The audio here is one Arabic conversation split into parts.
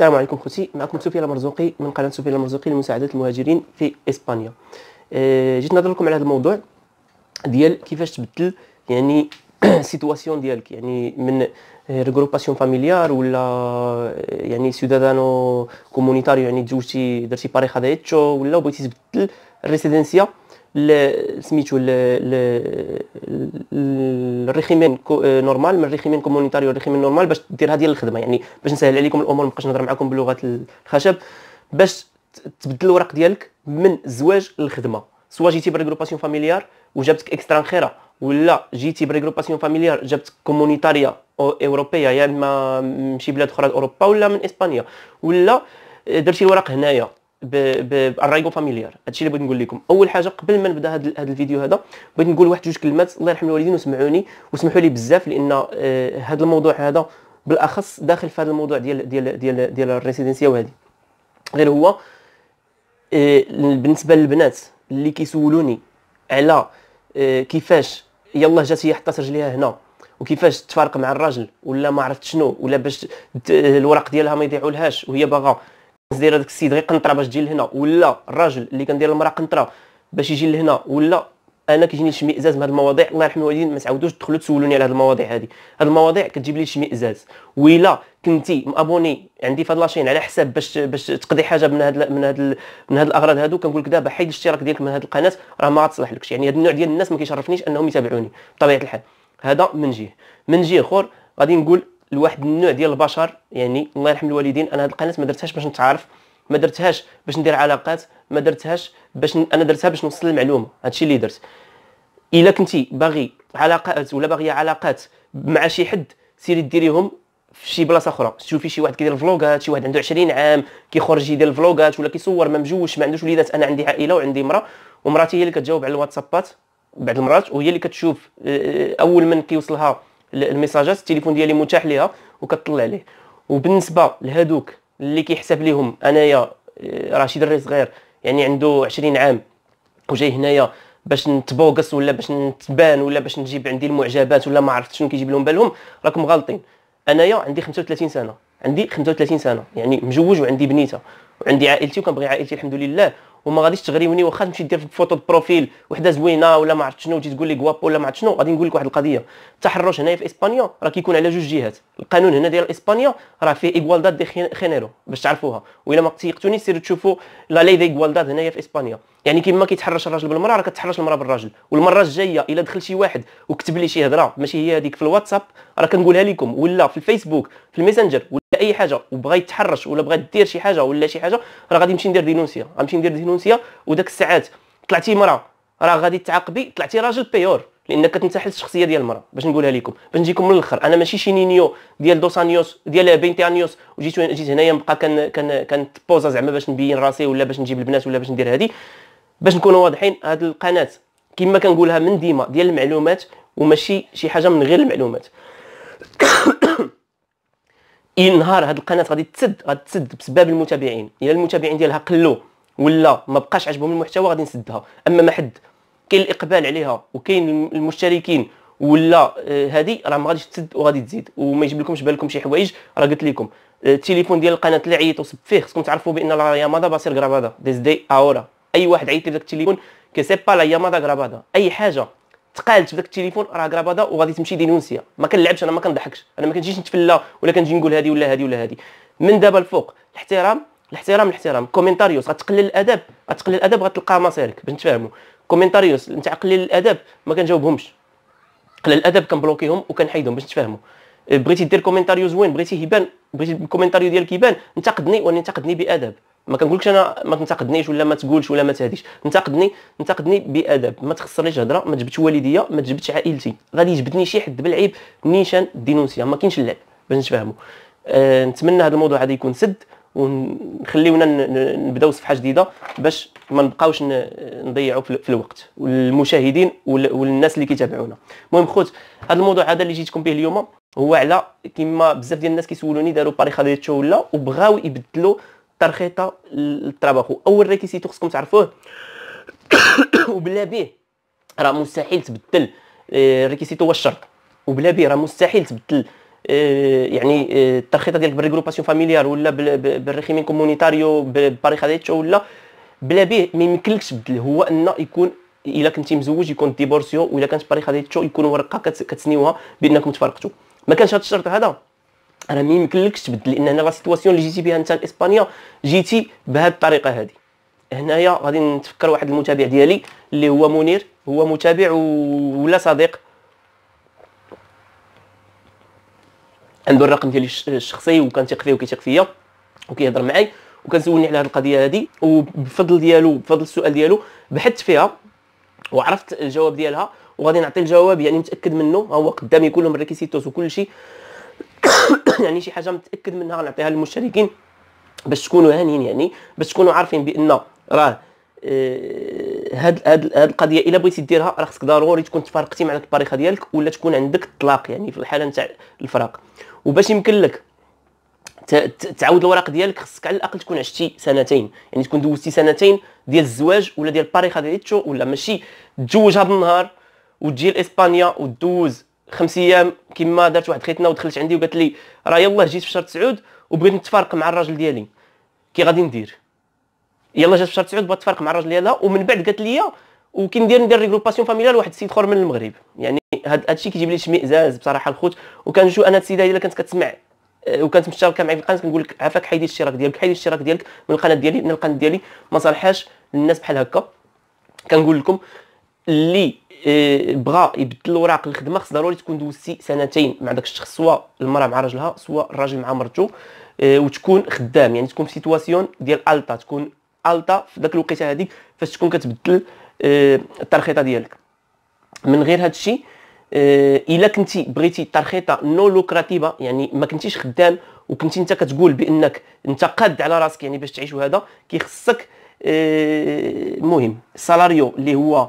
السلام عليكم خوتي معكم سفيان المرزوقي من قناه سفيان المرزوقي لمساعده المهاجرين في اسبانيا آه، جيت نهضر لكم على هذا الموضوع ديال كيفاش تبدل يعني سيتواسيون ديالك يعني من ريغروباسيون فاميليار ولا آه، يعني سيودادانو كومونيتاريو يعني تزوجتي درتي باريخا دايتشو ولا بغيتي تبدل الريسيدنسيا سميتو الريخيمين آه، نورمال من الريخيمين كومونيتاري والريخيمين نورمال باش دير هذه الخدمه يعني باش نسهل عليكم الامور مابقاش نهضر معكم بلغه الخشب باش تبدل الورق ديالك من الزواج للخدمه سوا جيتي بريغروباسيون فاميليار وجابتك اكسترا خيره ولا جيتي بريغروباسيون فاميليار جابتك كومونيتاريا اوروبيه يا يعني اما من شي بلاد اخرى اوروبا ولا من اسبانيا ولا درتي الورق هنايا بارايغو فاميليار هادشي اللي بغيت نقول لكم اول حاجه قبل ما نبدا هذا هاد الفيديو هذا بغيت نقول واحد جوج كلمات الله يرحم الوالدين وسمعوني وسمحوا لي بزاف لان هذا آه، الموضوع هذا بالاخص داخل في هذا الموضوع ديال ديال ديال ديال الريسيدنسيا وهذه غير هو آه، بالنسبه للبنات اللي كيسولوني على آه، كيفاش يلاه جات هي حطات رجليها هنا وكيفاش تفارق مع الراجل ولا ما عرفت شنو ولا باش الورق ديالها ما يضيعولهاش وهي باغا داير هذاك السيد غير قنطره باش تجي لهنا ولا الراجل اللي كندير المراه قنطره باش يجي لهنا ولا انا كيجيني الشمئزاز من هاد المواضيع الله يرحم الوالدين ما تعاودوش تدخلوا تسولوني على هاد المواضيع هادي هاد المواضيع كتجيب لي الشمئزاز ويلا كنتي مابوني عندي في هاد لاشين على حساب باش باش تقضي حاجه من هاد من هاد من هاد الاغراض هادو كنقول لك دابا حيد الاشتراك ديالك من هاد القناه راه ما غاتصلح لكش يعني هاد النوع ديال الناس ما كيشرفنيش انهم يتابعوني بطبيعه الحال هذا من جهه من جهه اخر غادي نقول لواحد النوع ديال البشر يعني الله يرحم الوالدين انا هذه القناه ما درتهاش باش نتعارف ما درتهاش باش ندير علاقات ما درتهاش باش ن... انا درتها باش نوصل المعلومه هادشي اللي درت الا كنتي باغي علاقات ولا باغيه علاقات مع شي حد سيري ديريهم في شي بلاصه اخرى شوفي شي واحد كيدير فلوغات شي واحد عنده 20 عام كيخرج يدير الفلوغات ولا كيصور ما مجوش ما عندوش وليدات انا عندي عائله وعندي امراه ومراتي هي اللي كتجاوب على الواتسابات بعض المرات وهي اللي كتشوف آه، آه، اول من كيوصلها الميساجات التليفون ديالي متاح ليها وكتطلع ليه وبالنسبه لهذوك اللي كيحسب ليهم انايا راه شي دري صغير يعني عنده 20 عام وجاي هنايا باش نتبوكس ولا باش نتبان ولا باش نجيب عندي المعجبات ولا ما عرفت شنو كيجيب لهم بالهم راكم غالطين انايا عندي 35 سنه عندي 35 سنه يعني مجوج وعندي بنيته وعندي عائلتي وكنبغي عائلتي الحمد لله وما غاديش تغريوني واخا تمشي دير فوتو بروفيل وحده زوينه ولا ما عرفت شنو وتجي تقول لي كوابو ولا ما عرفت شنو غادي نقول لك واحد القضيه التحرش هنايا في اسبانيا راه كيكون على جوج جهات القانون هنا ديال اسبانيا راه فيه ايغوالداد دي خينيرو باش تعرفوها والا ما تيقتوني سيروا تشوفوا لا لي دي ايغوالداد هنايا في اسبانيا يعني كيما كيتحرش الراجل بالمراه راه كتحرش المراه بالراجل والمره الجايه الا دخل شي واحد وكتب لي شي هضره ماشي هي هذيك في الواتساب راه كنقولها لكم ولا في الفيسبوك في الميسنجر اي حاجه وبغى يتحرش ولا بغى دير شي حاجه ولا شي حاجه راه غادي نمشي ندير دينونسيا غنمشي ندير دينونسيا وداك الساعات طلعتي مراه راه غادي تعاقبي طلعتي راجل بيور لانك كتنتحل الشخصيه ديال المراه باش نقولها لكم باش نجيكم من الاخر انا ماشي شي نينيو ديال دوسانيوس ديال بينتيانيوس وجيت جيت هنايا نبقى كان كان كنتبوزا زعما باش نبين راسي ولا باش نجيب البنات ولا باش ندير هادي باش نكونوا واضحين هاد القناه كما كنقولها من ديما ديال المعلومات وماشي شي حاجه من غير المعلومات نهار هاد القناه غادي تسد غادي تسد بسبب المتابعين الا المتابعين ديالها قلوا ولا ما بقاش عجبهم المحتوى غادي نسدها اما ما حد كاين الاقبال عليها وكاين المشتركين ولا هذه آه، راه ما غاديش تسد وغادي تزيد وما يجيب لكمش بالكم شي حوايج راه قلت لكم آه، التليفون ديال القناه اللي عيط وصب فيه خصكم تعرفوا بان لا يامادا باسير غرافادا ديز دي اورا اي واحد عيط لك التليفون كي سي با لا يامادا غرافادا اي حاجه تقالت بداك التليفون راه كرابادا وغادي تمشي دينونسيا ما كنلعبش انا ما كنضحكش انا ما كنجيش نتفلى ولا كنجي نقول هذه ولا هذه ولا هذه من دابا الفوق الاحترام الاحترام الاحترام كومنتاريوس غتقلل الادب غتقلل الادب غتلقى مصيرك باش نتفاهموا كومنتاريوس نتاع قليل الادب ما كنجاوبهمش قلل الادب كنبلوكيهم وكنحيدهم باش نتفاهموا بغيتي دير كومنتاريو زوين بغيتي يبان بغيتي الكومنتاريو ديالك يبان انتقدني وانتقدني بادب ما كنقولكش انا ما تنتقدنيش ولا ما تقولش ولا ما تهديش انتقدني انتقدني بادب ما تخسرنيش هضره ما تجبدش والديا ما تجبدش عائلتي غادي يجبدني شي حد بالعيب نيشان الدينونسيا ما كاينش اللعب باش نتفاهموا أه نتمنى هذا الموضوع هذا يكون سد ونخليونا نبداو صفحه جديده باش ما نبقاوش نضيعوا في الوقت والمشاهدين والناس اللي كيتابعونا المهم خوت هذا الموضوع هذا اللي جيتكم به اليوم هو على كما بزاف ديال الناس كيسولوني داروا باري خديتشو ولا وبغاو يبدلوا ترخيطه للطرباخ اول ريكيسيتو خصكم تعرفوه وبلا بيه راه مستحيل تبدل آه، ريكيسيتو هو الشرط وبلا بيه راه مستحيل تبدل آه، يعني آه، الترخيطه ديالك بالريغروباسيون فاميليار ولا بالريخيمين كومونيتاريو بالباريخاديتشو ولا بلا بيه ما يمكنلكش تبدل هو ان يكون الا كنتي مزوج يكون ديبورسيو ولا كانت باريخاديتشو يكون ورقه كتسنيوها بانكم تفرقتوا ما كانش هذا الشرط هذا راه ما يمكنلكش تبدل لان هنا لا سيتواسيون اللي جيتي بها انت لاسبانيا جيتي بهذه الطريقه هذه هنايا غادي نتفكر واحد المتابع ديالي اللي هو منير هو متابع ولا صديق عنده الرقم ديالي الشخصي وكان تيق فيه وكيتيق فيا وكيهضر معاي وكنسولني على هذه القضيه هذه وبفضل ديالو بفضل السؤال ديالو بحثت فيها وعرفت الجواب ديالها وغادي نعطي الجواب يعني متاكد منه ها هو قدامي كلهم الريكيسيتوس وكل شيء يعني شي حاجه متاكد منها غنعطيها للمشتركين باش تكونوا هانيين يعني باش تكونوا عارفين بان راه آه، هاد هاد هاد القضيه الا بغيتي ديرها راه خصك ضروري تكون تفارقتي مع الطريقه ديالك ولا تكون عندك الطلاق يعني في الحاله نتاع الفراق وباش يمكن لك تعاود الوراق ديالك خصك على الاقل تكون عشتي سنتين يعني تكون دوزتي سنتين ديال الزواج ولا ديال باريخا ديال ولا ماشي تجوج هذا النهار وتجي لاسبانيا ودوز خمس ايام كما دارت واحد خيتنا ودخلت عندي وقالت لي راه يلاه جيت في شهر تسعود وبغيت نتفارق مع الراجل ديالي كي غادي ندير يلاه جات في شهر تسعود بغات تفارق مع الراجل ديالها ومن بعد قالت لي وكندير ندير ريغروباسيون فاميليال واحد السيد اخر من المغرب يعني هاد الشيء كيجيب لي اشمئزاز بصراحه الخوت وكنشوف انا السيده الا كانت كتسمع آه، وكانت مشتركه معي في القناه كنقول لك عافاك حيدي الاشتراك ديالك حيدي الاشتراك ديالك من القناه ديالي من القناه ديالي ما صالحاش للناس بحال هكا كنقول لكم اللي إيه، بغى يبدل اوراق الخدمه خص ضروري تكون دوزتي سنتين مع داك الشخص سواء المراه مع راجلها سواء الراجل مع مرته إيه، وتكون خدام يعني تكون في سيتواسيون ديال التا تكون التا في داك الوقيته هذيك فاش تكون كتبدل إيه، الترخيطه ديالك من غير هذا الشيء الا كنتي بغيتي ترخيطه نو لوكراتيبه يعني ما كنتيش خدام وكنتي انت كتقول بانك انت قاد على راسك يعني باش تعيش وهذا كيخصك المهم السالاريو اللي هو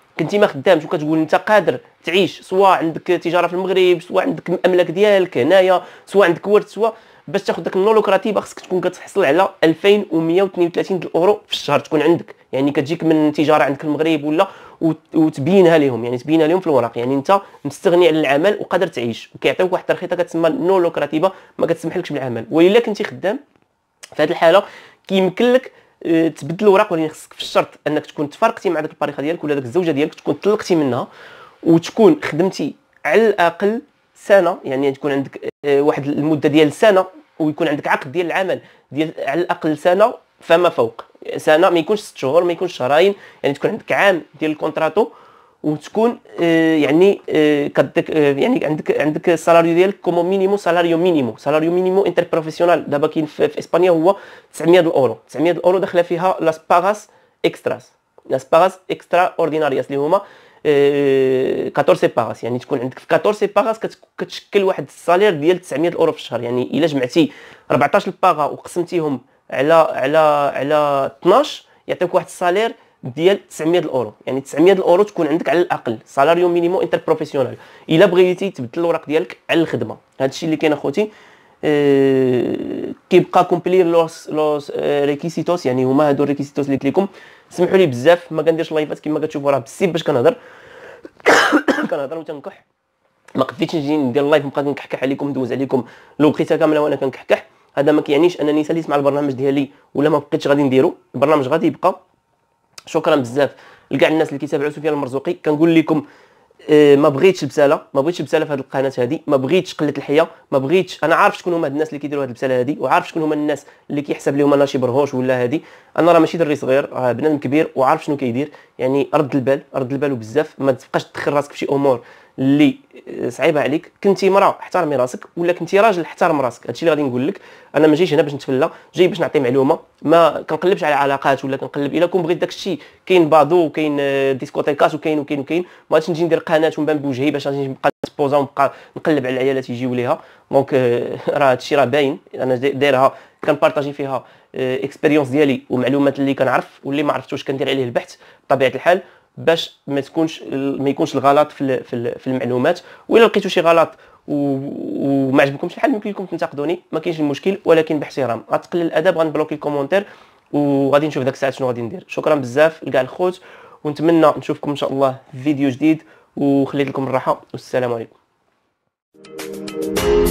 كنتي ما خدامش وكتقول انت قادر تعيش سواء عندك تجاره في المغرب سواء عندك الاملاك ديالك هنايا سواء عندك ورث سواء باش تاخذ داك النولو كراتيبه خصك تكون كتحصل على 2132 الاورو في الشهر تكون عندك يعني كتجيك من تجاره عندك المغرب ولا وتبينها لهم يعني تبينها لهم في الوراق يعني انت مستغني على العمل وقادر تعيش وكيعطيوك واحد الترخيصه كتسمى نولو كراتيبه ما كتسمحلكش بالعمل والا كنتي خدام في هذه الحاله كيمكن لك آه، تبدل الوراق ولكن خصك في الشرط انك تكون تفارقتي مع داك الباريخه ديالك ولا داك الزوجه ديالك تكون طلقتي منها وتكون خدمتي على الاقل سنه يعني تكون عندك آه، واحد المده ديال سنه ويكون عندك عقد ديال العمل ديال على الاقل سنه فما فوق سنه ما يكونش ست شهور ما يكونش شهرين يعني تكون عندك عام ديال الكونتراتو وتكون آه، يعني آه، كدك آه، يعني عندك عندك السالاريو ديالك كومو مينيمو سالاريو مينيمو سالاريو مينيمو انتر بروفيسيونال دابا كاين في اسبانيا هو 900 اورو 900 اورو داخله فيها لاسباغاس اكستراس باغاس اكسترا اوردينارياس اللي هما 14 باغاس يعني تكون عندك في 14 باغاس كتشكل واحد السالير ديال 900 اورو في الشهر يعني الا جمعتي 14 باغا وقسمتيهم على على على 12 يعطيك واحد السالير ديال 900 الاورو يعني 900 الاورو تكون عندك على الاقل سالاريو مينيمو انتر بروفيسيونال الا بغيتي تبدل الوراق ديالك على الخدمه هذا الشيء اللي كاين اخوتي آه، كيبقى كومبلي لوس لوس آه، ريكيسيتوس يعني هما هادو ريكيسيتوس اللي لكم سمحوا لي بزاف ما كنديرش لايفات كما كتشوفوا راه بالسيب باش كنهضر كنهضر وتنكح ما قديتش نجي ندير لايف نبقى كنكحكح عليكم ندوز عليكم الوقيته كامله وانا كنكحكح هذا ما كيعنيش انني ساليت مع البرنامج ديالي ولا ما بقيتش غادي نديرو البرنامج غادي يبقى شكرا بزاف لكاع الناس اللي كيتابعوا سفيان المرزوقي كنقول لكم اه ما بغيتش بساله ما بغيتش بساله في هذه القناه هذه ما بغيتش قله الحياه ما بغيتش انا عارف شكون هما الناس اللي كيديروا هذه البساله هذه وعارف شكون هما الناس اللي كيحسب لهم انا شي برهوش ولا هذه انا راه ماشي دري صغير راه بنادم كبير وعارف شنو كيدير يعني رد البال رد البال بزاف ما تبقاش تدخل راسك في شي امور اللي صعيبه عليك كنتي مراه احترمي راسك ولا كنتي راجل احترم راسك هادشي اللي غادي نقول لك انا ما جايش هنا باش نتفلى جاي باش نعطي معلومه ما كنقلبش على علاقات ولا كنقلب الا كون بغيت داك الشيء كاين بادو وكاين ديسكوتيكات وكاين وكاين وكاين ما غاديش نجي ندير قناه ونبان بوجهي باش غادي نبقى نسبوزا ونبقى نقلب على العيالات يجيو ليها دونك راه هادشي راه باين انا دايرها كنبارطاجي فيها اكسبيريونس آه، ديالي ومعلومات اللي كنعرف واللي ما عرفتوش كندير عليه البحث بطبيعه الحال باش ما تكونش ما يكونش الغلط في في المعلومات والا لقيتو شي غلط وما عجبكمش الحال يمكن لكم تنتقدوني ما كاينش المشكل ولكن باحترام غتقلل الادب غنبلوكي الكومونتير وغادي نشوف داك الساعه شنو غادي ندير شكرا بزاف لكاع الخوت ونتمنى نشوفكم ان شاء الله في فيديو جديد وخليت لكم الراحه والسلام عليكم